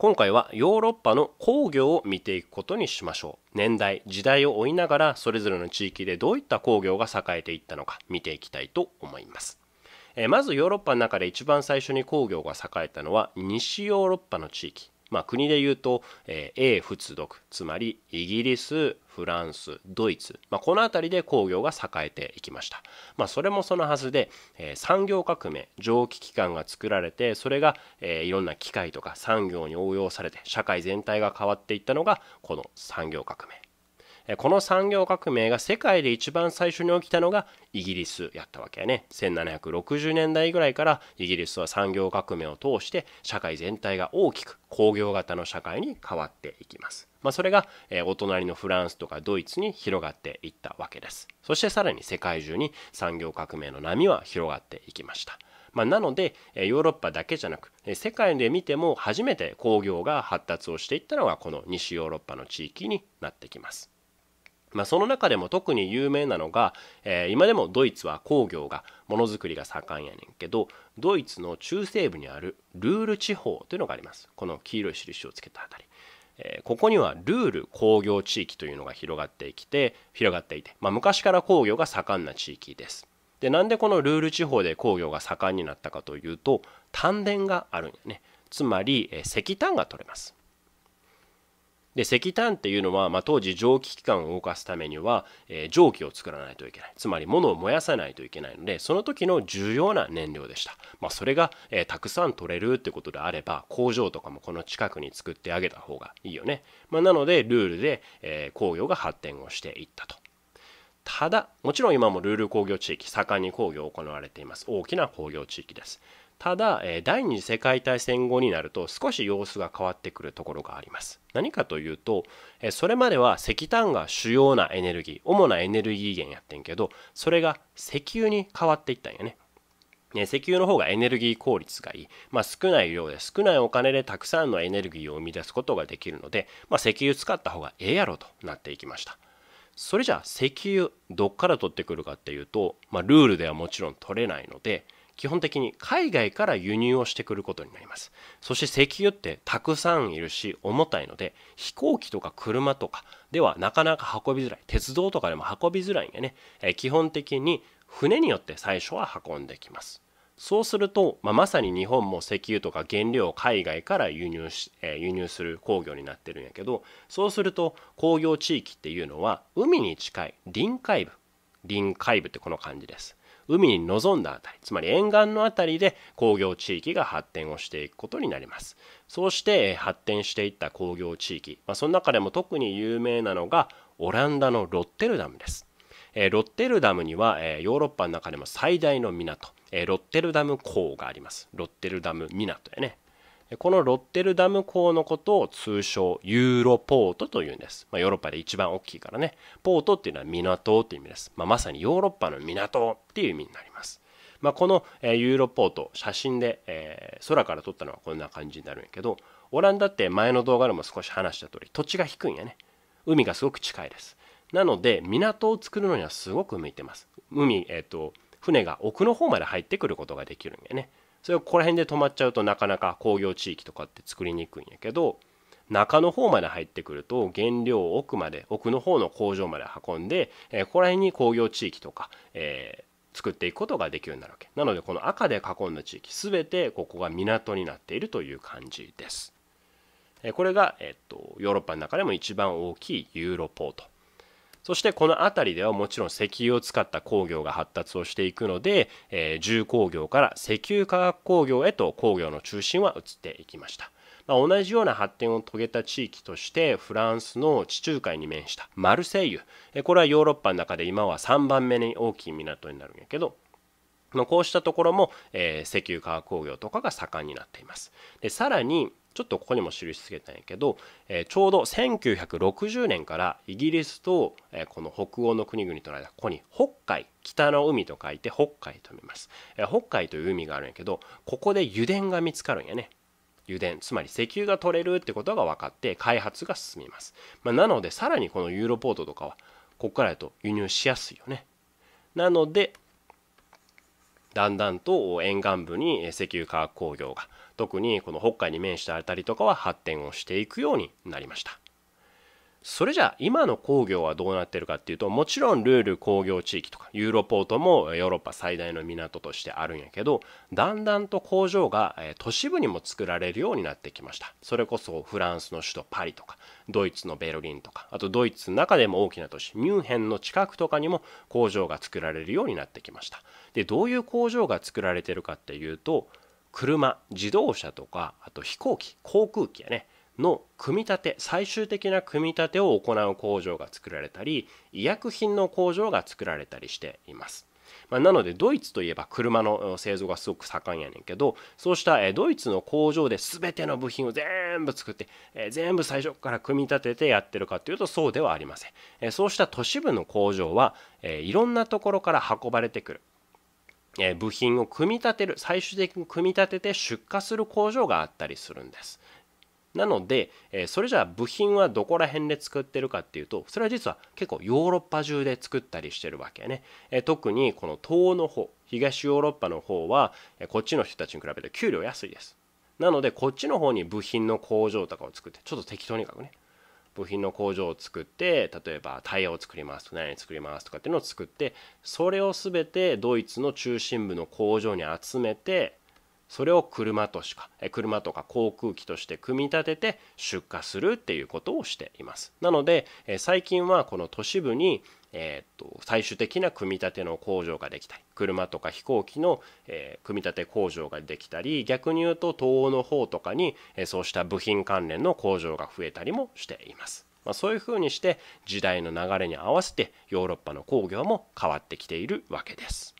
今回はヨーロッパの工業を見ていくことにしましょう年代時代を追いながらそれぞれの地域でどういった工業が栄えていったのか見ていきたいと思いますえまずヨーロッパの中で一番最初に工業が栄えたのは西ヨーロッパの地域まあ、国で言うと、えー、英仏独つまりイギリスフランスドイツ、まあ、この辺りで工業が栄えていきました、まあ、それもそのはずで、えー、産業革命蒸気機関が作られてそれが、えー、いろんな機械とか産業に応用されて社会全体が変わっていったのがこの産業革命この産業革命が世界で一番最初に起きたのがイギリスやったわけやね1760年代ぐらいからイギリスは産業革命を通して社会全体が大きく工業型の社会に変わっていきます、まあ、それがお隣のフランスとかドイツに広がっていったわけですそしてさらに世界中に産業革命の波は広がっていきましたまあ、なのでヨーロッパだけじゃなく世界で見ても初めて工業が発達をしていったのがこの西ヨーロッパの地域になってきます。まあ、その中でも特に有名なのが、えー、今でもドイツは工業がものづくりが盛んやねんけどドイツの中西部にあるルール地方というのがありますこの黄色い印をつけた辺り、えー、ここにはルール工業地域というのが広がってきて広がっていて、まあ、昔から工業が盛んな地域ですでなんでこのルール地方で工業が盛んになったかというと丹田があるんやねつまり、えー、石炭が取れますで石炭っていうのは、まあ、当時蒸気機関を動かすためには、えー、蒸気を作らないといけないつまり物を燃やさないといけないのでその時の重要な燃料でした、まあ、それが、えー、たくさん取れるってことであれば工場とかもこの近くに作ってあげた方がいいよね、まあ、なのでルールで、えー、工業が発展をしていったとただもちろん今もルール工業地域盛んに工業行われています大きな工業地域ですただ第二次世界大戦後になると少し様子が変わってくるところがあります何かというとそれまでは石炭が主要なエネルギー主なエネルギー源やってんけどそれが石油に変わっていったんやねね、石油の方がエネルギー効率がいい、まあ、少ない量で少ないお金でたくさんのエネルギーを生み出すことができるので、まあ、石油使った方がええやろとなっていきましたそれじゃあ石油どっから取ってくるかっていうと、まあ、ルールではもちろん取れないので基本的に海外から輸入をしてくることになりますそして石油ってたくさんいるし重たいので飛行機とか車とかではなかなか運びづらい鉄道とかでも運びづらいんでね、え基本的に船によって最初は運んできますそうすると、まあ、まさに日本も石油とか原料を海外から輸入し、えー、輸入する工業になってるんやけどそうすると工業地域っていうのは海に近い臨海部臨海部ってこの感じです海に臨んだあたりつまり沿岸のあたりで工業地域が発展をしていくことになりますそうして発展していった工業地域、まあ、その中でも特に有名なのがオランダのロッテルダムですえロッテルダムには、えヨーロッパの中でも最大の港えロッテルダム港がありますロッテルダム港やねこのロッテルダム港のことを通称ユーロポートというんです、まあ、ヨーロッパで一番大きいからねポートっていうのは港っていう意味です、まあ、まさにヨーロッパの港っていう意味になります、まあ、このユーロポート写真で、え空から撮ったのはこんな感じになるんやけどオランダって前の動画でも少し話した通り土地が低いんやね海がすごく近いですなので港を作るのにはすごく向いてます海えっ、ー、と船が奥の方まで入ってくることができるんやねそれをここら辺で止まっちゃうとなかなか工業地域とかって作りにくいんやけど中の方まで入ってくると原料を奥まで奥の方の工場まで運んで、えここら辺に工業地域とか、えー、作っていくことができるようになるわけなのでこの赤で囲んだ地域全てここが港になっているという感じですこれが、えっと、ヨーロッパの中でも一番大きいユーロポートそしてこの辺りではもちろん石油を使った工業が発達をしていくので、えー、重工業から石油化学工業へと工業の中心は移っていきました。まあ、同じような発展を遂げた地域としてフランスの地中海に面したマルセイユこれはヨーロッパの中で今は3番目に大きい港になるんやけどこうしたところも、えー、石油化学工業とかが盛んになっています。でさらにちょっとここにも印つけたんやけど、えー、ちょうど1960年からイギリスと、えー、この北欧の国々との間ここに北海北の海と書いて北海と見ます、えー、北海という海があるんやけどここで油田が見つかるんやね油田つまり石油が取れるってことが分かって開発が進みます、まあ、なのでさらにこのユーロポートとかはここからやと輸入しやすいよねなのでだんだんと沿岸部に石油化学工業が特にこの北海に面した辺りとかは発展をしていくようになりました。それじゃあ今の工業はどうなってるかっていうともちろんルール工業地域とかユーロポートもヨーロッパ最大の港としてあるんやけどだんだんと工場が都市部にも作られるようになってきましたそれこそフランスの首都パリとかドイツのベルリンとかあとドイツの中でも大きな都市ミュンヘンの近くとかにも工場が作られるようになってきましたでどういう工場が作られてるかっていうと車自動車とかあと飛行機航空機やねの組み立て最終的な組み立てを行う工場が作られたり医薬品の工場が作られたりしています。まあ、なのでドイツといえば車の製造がすごく盛んやねんけどそうしたドイツの工場で全ての部品を全部作って全部最初から組み立ててやってるかというとそうではありませんそうした都市部の工場はいろんなところから運ばれてくる部品を組み立てる最終的に組み立てて出荷する工場があったりするんですなので、えそれじゃあ部品はどこら辺で作ってるかっていうとそれは実は結構ヨーロッパ中で作ったりしてるわけね、え特にこの東の方東ヨーロッパの方は、えこっちの人たちに比べて給料安いですなのでこっちの方に部品の工場とかを作ってちょっと適当に書くね部品の工場を作って例えばタイヤを作りますと何作りますとかっていうのを作ってそれを全てドイツの中心部の工場に集めてそれを車としか車とか航空機として組み立てて出荷するっていうことをしていますなので最近はこの都市部にえー、と最終的な組み立ての工場ができたり車とか飛行機の、え組み立て工場ができたり逆に言うと東欧の方とかに、えそうした部品関連の工場が増えたりもしています。まあ、そういうふうにして時代の流れに合わせてヨーロッパの工業も変わってきているわけです。